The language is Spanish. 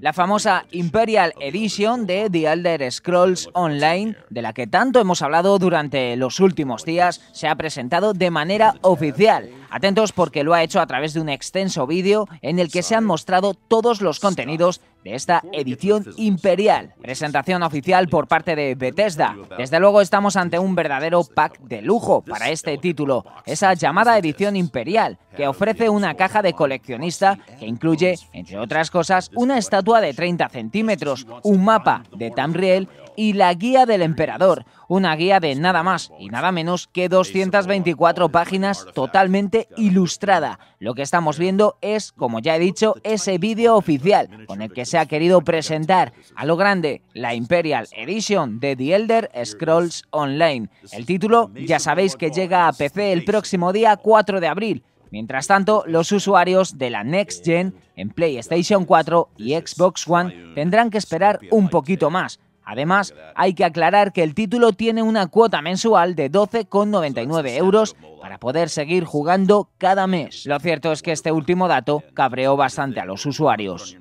la famosa Imperial Edition de The Elder Scrolls Online, de la que tanto hemos hablado durante los últimos días, se ha presentado de manera oficial. Atentos porque lo ha hecho a través de un extenso vídeo en el que se han mostrado todos los contenidos de esta edición imperial. Presentación oficial por parte de Bethesda. Desde luego estamos ante un verdadero pack de lujo para este título, esa llamada edición imperial, que ofrece una caja de coleccionista que incluye, entre otras cosas, una estatua de 30 centímetros, un mapa de Tamriel y la guía del emperador, una guía de nada más y nada menos que 224 páginas totalmente ilustrada. Lo que estamos viendo es, como ya he dicho, ese vídeo oficial con el que se ha querido presentar a lo grande la Imperial Edition de The Elder Scrolls Online. El título ya sabéis que llega a PC el próximo día 4 de abril. Mientras tanto, los usuarios de la Next Gen en PlayStation 4 y Xbox One tendrán que esperar un poquito más, Además, hay que aclarar que el título tiene una cuota mensual de 12,99 euros para poder seguir jugando cada mes. Lo cierto es que este último dato cabreó bastante a los usuarios.